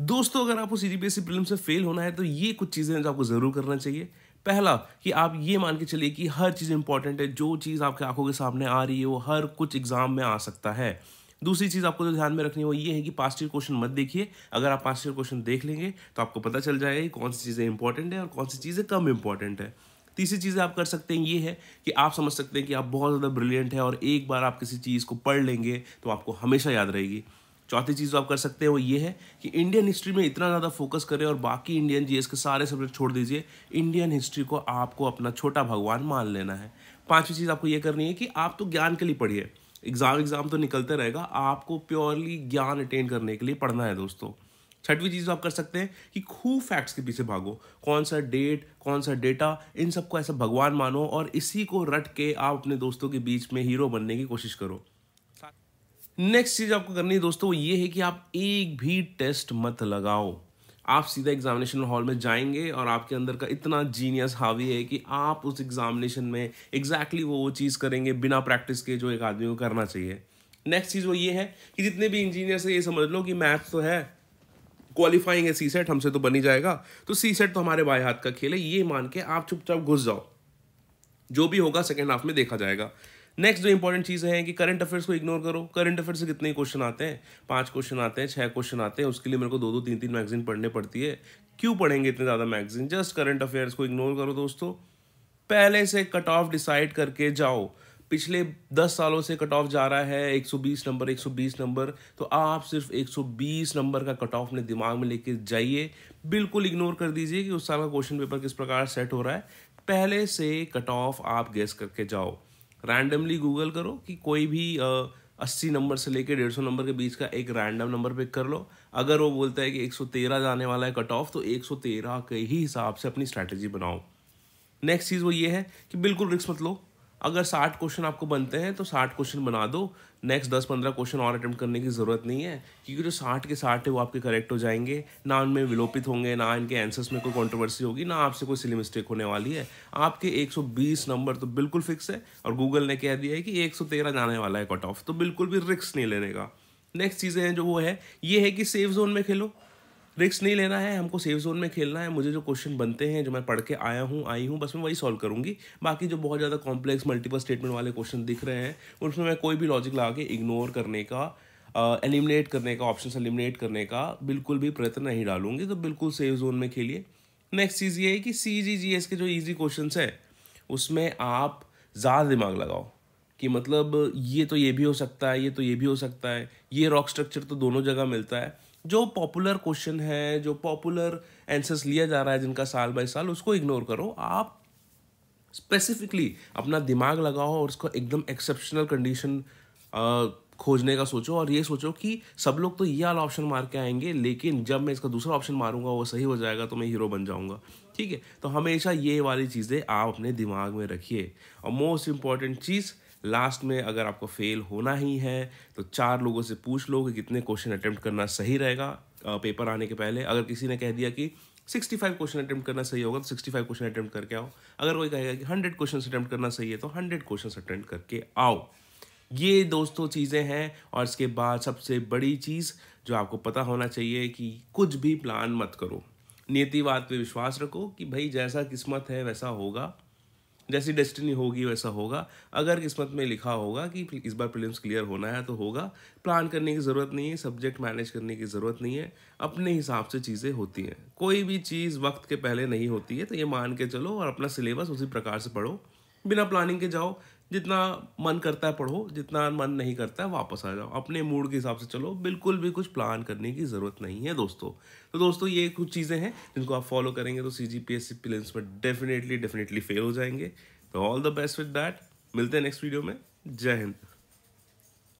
दोस्तों अगर आपको सी जी प्रीलिम से फेल होना है तो ये कुछ चीज़ें हैं जो आपको ज़रूर करना चाहिए पहला कि आप ये मान के चलिए कि हर चीज़ इंपॉर्टेंट है जो चीज़ आपके आंखों के सामने आ रही है वो हर कुछ एग्जाम में आ सकता है दूसरी चीज़ आपको जो ध्यान में रखनी है वो ये है कि पास्ट ईयर क्वेश्चन मत देखिए अगर आप पास्ट ईयर क्वेश्चन देख लेंगे तो आपको पता चल जाएगा कि कौन सी चीज़ें इंपॉर्टेंट है और कौन सी चीज़ें कम इंपॉर्टेंट है तीसरी चीज़ें आप कर सकते हैं ये है कि आप समझ सकते हैं कि आप बहुत ज़्यादा ब्रिलियंट है और एक बार आप किसी चीज़ को पढ़ लेंगे तो आपको हमेशा याद रहेगी चौथी चीज़ जो आप कर सकते हैं वो ये है कि इंडियन हिस्ट्री में इतना ज़्यादा फोकस करें और बाकी इंडियन जी के सारे सब्जेक्ट छोड़ दीजिए इंडियन हिस्ट्री को आपको अपना छोटा भगवान मान लेना है पाँचवीं चीज़ आपको ये करनी है कि आप तो ज्ञान के लिए पढ़िए एग्ज़ाम एग्ज़ाम तो निकलते रहेगा आपको प्योरली ज्ञान अटेन करने के लिए पढ़ना है दोस्तों छठवीं चीज़ आप कर सकते हैं कि खूब फैक्ट्स के पीछे भागो कौन सा डेट कौन सा डेटा इन सबको ऐसा भगवान मानो और इसी को रट के आप अपने दोस्तों के बीच में हीरो बनने की कोशिश करो नेक्स्ट चीज़ आपको करनी है दोस्तों वो ये है कि आप एक भी टेस्ट मत लगाओ आप सीधा एग्जामिनेशन हॉल में जाएंगे और आपके अंदर का इतना जीनियस हावी है कि आप उस एग्जामिनेशन में एग्जैक्टली exactly वो वो चीज़ करेंगे बिना प्रैक्टिस के जो एक आदमी को करना चाहिए नेक्स्ट चीज़ वो ये है कि जितने भी इंजीनियर से ये समझ लो कि मैथ्स तो है क्वालिफाइंग है सी सेट हमसे तो बनी जाएगा तो सी सेट तो हमारे बाएँ हाथ का खेल है ये मान के आप चुपचाप घुस जाओ जो भी होगा सेकेंड हाफ में देखा जाएगा नेक्स्ट जो इंपॉर्टेंट चीज़ें हैं कि करंट अफेयर्स को इग्नोर करो करंट अफेयर्स से कितने क्वेश्चन आते हैं पाँच क्वेश्चन आते हैं छः क्वेश्चन आते हैं उसके लिए मेरे को दो दो तीन तीन मैगजीन पढ़ने पड़ती है क्यों पढ़ेंगे इतने ज़्यादा मैगजीन जस्ट करंट अफेयर्स को इग्नोर करो दोस्तों पहले से कट ऑफ डिसाइड करके जाओ पिछले दस सालों से कट ऑफ जा रहा है 120 नंबर 120 नंबर तो आप सिर्फ 120 नंबर का कट ऑफ अपने दिमाग में लेके जाइए बिल्कुल इग्नोर कर दीजिए कि उस साल का क्वेश्चन पेपर किस प्रकार सेट हो रहा है पहले से कट ऑफ आप गेस करके जाओ रैंडमली गूगल करो कि कोई भी अस्सी नंबर से लेकर डेढ़ सौ नंबर के बीच का एक रैंडम नंबर पिक कर लो अगर वो बोलता है कि एक सौ तेरह जाने वाला है कट ऑफ तो एक सौ तेरह के ही हिसाब से अपनी स्ट्रैटेजी बनाओ नेक्स्ट चीज़ वो ये है कि बिल्कुल रिस्क मत लो अगर साठ क्वेश्चन आपको बनते हैं तो साठ क्वेश्चन बना दो नेक्स्ट दस पंद्रह क्वेश्चन और अटैम्प्ट करने की ज़रूरत नहीं है क्योंकि जो साठ के साठ है वो आपके करेक्ट हो जाएंगे ना उनमें विलोपित होंगे ना इनके आंसर्स में कोई कंट्रोवर्सी होगी ना आपसे कोई सिली मिस्टेक होने वाली है आपके 120 नंबर तो बिल्कुल फिक्स है और गूगल ने कह दिया है कि 113 जाने वाला है कट ऑफ तो बिल्कुल भी रिक्स नहीं लेने का नेक्स्ट चीज़ें हैं जो वो है ये है कि सेफ जोन में खेलो रिक्स नहीं लेना है हमको सेफ जोन में खेलना है मुझे जो क्वेश्चन बनते हैं जो मैं पढ़ के आया हूँ आई हूँ बस मैं वही सॉल्व करूँगी बाकी जो बहुत ज़्यादा कॉम्प्लेक्स मल्टीपल स्टेटमेंट वाले क्वेश्चन दिख रहे हैं उसमें मैं कोई भी लॉजिक ला के इग्नोर करने का एलिमिनेट uh, करने का ऑप्शन एलिमिनेट करने का बिल्कुल भी प्रयत्न नहीं डालूंगी तो बिल्कुल सेफ जोन में खेलिए नेक्स्ट चीज़ ये है कि सी जी जी एस के जो ईजी क्वेश्चन है उसमें आप ज़्यादा दिमाग लगाओ कि मतलब ये तो ये भी हो सकता है ये तो ये भी हो सकता है ये रॉक स्ट्रक्चर तो दोनों जगह मिलता है जो पॉपुलर क्वेश्चन है जो पॉपुलर आंसर्स लिया जा रहा है जिनका साल बाई साल उसको इग्नोर करो आप स्पेसिफिकली अपना दिमाग लगाओ और उसको एकदम एक्सेप्शनल कंडीशन खोजने का सोचो और ये सोचो कि सब लोग तो ये वाला ऑप्शन मार के आएंगे लेकिन जब मैं इसका दूसरा ऑप्शन मारूंगा वो सही हो जाएगा तो मैं हीरो बन जाऊंगा ठीक है तो हमेशा ये वाली चीज़ें आप अपने दिमाग में रखिए और मोस्ट इम्पॉर्टेंट चीज़ लास्ट में अगर आपको फेल होना ही है तो चार लोगों से पूछ लो कि कितने क्वेश्चन अटैम्प्ट करना सही रहेगा पेपर आने के पहले अगर किसी ने कह दिया कि 65 क्वेश्चन अटैम्प्ट करना सही होगा तो 65 क्वेश्चन अटैम्प्ट करके आओ अगर कोई कहेगा कि 100 क्वेश्चन अटैम्प्ट करना सही है तो 100 क्वेश्चन अटैम्प्ट करके आओ ये दोस्तों चीज़ें हैं और इसके बाद सबसे बड़ी चीज़ जो आपको पता होना चाहिए कि कुछ भी प्लान मत करो नीतिवाद पे विश्वास रखो कि भाई जैसा किस्मत है वैसा होगा जैसी डेस्टिनी होगी वैसा होगा अगर किस्मत में लिखा होगा कि इस बार प्रीलिम्स क्लियर होना है तो होगा प्लान करने की ज़रूरत नहीं है सब्जेक्ट मैनेज करने की ज़रूरत नहीं है अपने हिसाब से चीज़ें होती हैं कोई भी चीज़ वक्त के पहले नहीं होती है तो ये मान के चलो और अपना सिलेबस उसी प्रकार से पढ़ो बिना प्लानिंग के जाओ जितना मन करता है पढ़ो जितना मन नहीं करता है वापस आ जाओ अपने मूड के हिसाब से चलो बिल्कुल भी कुछ प्लान करने की ज़रूरत नहीं है दोस्तों तो दोस्तों ये कुछ चीज़ें हैं जिनको आप फॉलो करेंगे तो C G P S C प्लेन्स में डेफिनेटली डेफिनेटली फेल हो जाएंगे तो all the best with that मिलते हैं नेक्स्ट वीडियो में जय हिंद